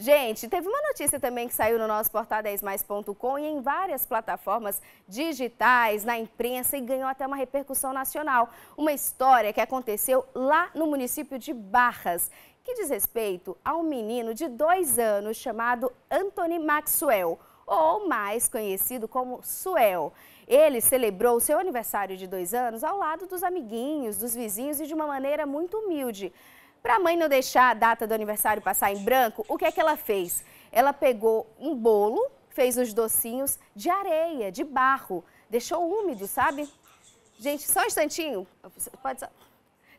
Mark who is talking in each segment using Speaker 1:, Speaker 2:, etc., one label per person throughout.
Speaker 1: Gente, teve uma notícia também que saiu no nosso portal 10mais.com e em várias plataformas digitais, na imprensa e ganhou até uma repercussão nacional. Uma história que aconteceu lá no município de Barras que diz respeito a um menino de dois anos chamado Anthony Maxwell, ou mais conhecido como Suel. Ele celebrou seu aniversário de dois anos ao lado dos amiguinhos, dos vizinhos e de uma maneira muito humilde. Para a mãe não deixar a data do aniversário passar em branco, o que é que ela fez? Ela pegou um bolo, fez os docinhos de areia, de barro, deixou úmido, sabe? Gente, só um instantinho. Pode só...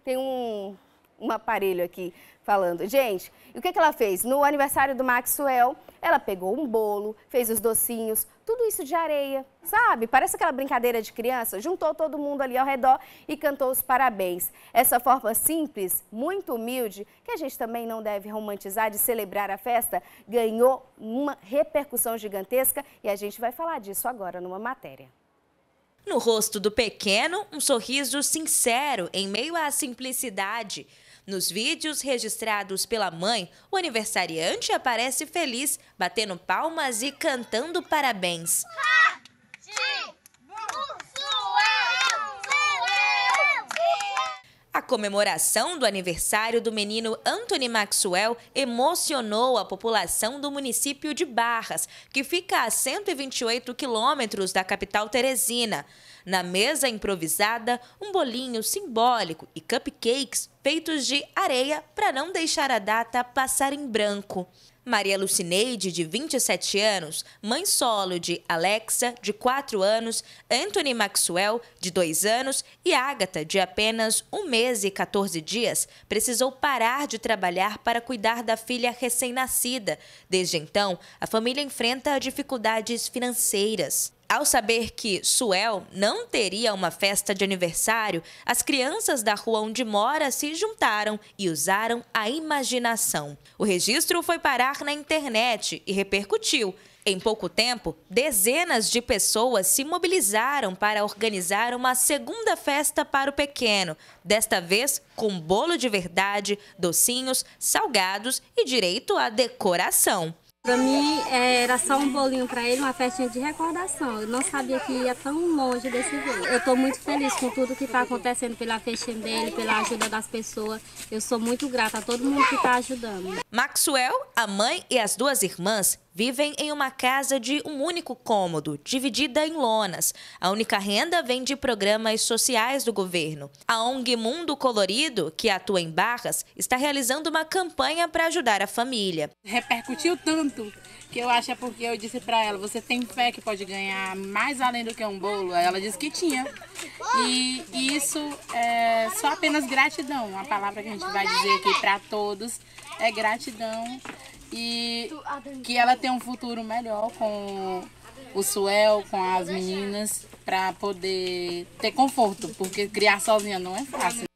Speaker 1: Tem um um aparelho aqui falando. Gente, e o que, é que ela fez? No aniversário do Maxwell, ela pegou um bolo, fez os docinhos, tudo isso de areia, sabe? Parece aquela brincadeira de criança. Juntou todo mundo ali ao redor e cantou os parabéns. Essa forma simples, muito humilde, que a gente também não deve romantizar de celebrar a festa, ganhou uma repercussão gigantesca e a gente vai falar disso agora numa matéria.
Speaker 2: No rosto do pequeno, um sorriso sincero em meio à simplicidade. Nos vídeos registrados pela mãe, o aniversariante aparece feliz, batendo palmas e cantando parabéns. comemoração do aniversário do menino Anthony Maxwell emocionou a população do município de Barras, que fica a 128 quilômetros da capital Teresina. Na mesa improvisada, um bolinho simbólico e cupcakes feitos de areia para não deixar a data passar em branco. Maria Lucineide, de 27 anos, mãe solo de Alexa, de 4 anos, Anthony Maxwell, de 2 anos, e Agatha, de apenas 1 mês e 14 dias, precisou parar de trabalhar para cuidar da filha recém-nascida. Desde então, a família enfrenta dificuldades financeiras. Ao saber que Suel não teria uma festa de aniversário, as crianças da rua onde mora se juntaram e usaram a imaginação. O registro foi parar na internet e repercutiu. Em pouco tempo, dezenas de pessoas se mobilizaram para organizar uma segunda festa para o pequeno, desta vez com bolo de verdade, docinhos, salgados e direito à decoração.
Speaker 1: Para mim é, era só um bolinho para ele, uma festinha de recordação. Eu não sabia que ia tão longe desse jeito. Eu estou muito feliz com tudo que está acontecendo pela festinha dele, pela ajuda das pessoas. Eu sou muito grata a todo mundo que está ajudando.
Speaker 2: Maxwell, a mãe e as duas irmãs vivem em uma casa de um único cômodo, dividida em lonas. A única renda vem de programas sociais do governo. A ONG Mundo Colorido, que atua em Barras, está realizando uma campanha para ajudar a família.
Speaker 3: Repercutiu tanto que eu acho é porque eu disse para ela: você tem fé que pode ganhar mais além do que um bolo? Aí ela disse que tinha. E isso é só apenas gratidão. A palavra que a gente vai dizer aqui para todos é gratidão. E que ela tenha um futuro melhor com o Suel, com as meninas, para poder ter conforto, porque criar sozinha não é fácil.